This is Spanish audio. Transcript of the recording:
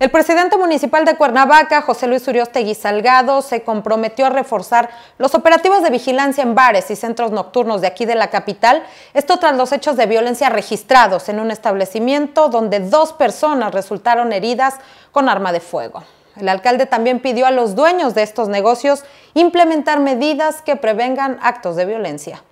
El presidente municipal de Cuernavaca, José Luis Uriostegui Salgado, se comprometió a reforzar los operativos de vigilancia en bares y centros nocturnos de aquí de la capital, esto tras los hechos de violencia registrados en un establecimiento donde dos personas resultaron heridas con arma de fuego. El alcalde también pidió a los dueños de estos negocios implementar medidas que prevengan actos de violencia.